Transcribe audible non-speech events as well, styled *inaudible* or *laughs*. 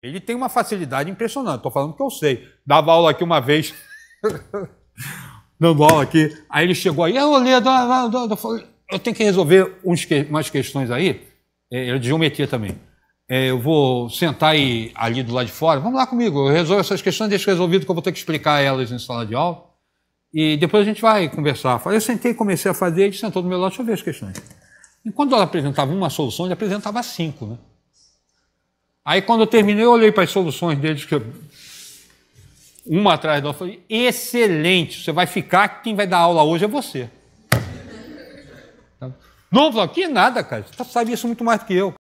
Ele tem uma facilidade impressionante, estou falando que eu sei. Dava aula aqui uma vez, *laughs* dando aula aqui, aí ele chegou aí, é, eu olhei, eu tenho que resolver uns, umas questões aí, é, ele de geometria também. É, eu vou sentar aí, ali do lado de fora, vamos lá comigo, eu resolvo essas questões, deixo resolvido que eu vou ter que explicar elas em sala de aula. E depois a gente vai conversar. Eu sentei, comecei a fazer, ele sentou do meu lado, deixa eu ver as questões. Enquanto ela apresentava uma solução, ele apresentava cinco, né? Aí quando eu terminei, eu olhei para as soluções deles, que eu... uma atrás da outra, falei, excelente, você vai ficar, quem vai dar aula hoje é você. Não, Flávio, que nada, cara. Você sabe isso muito mais do que eu.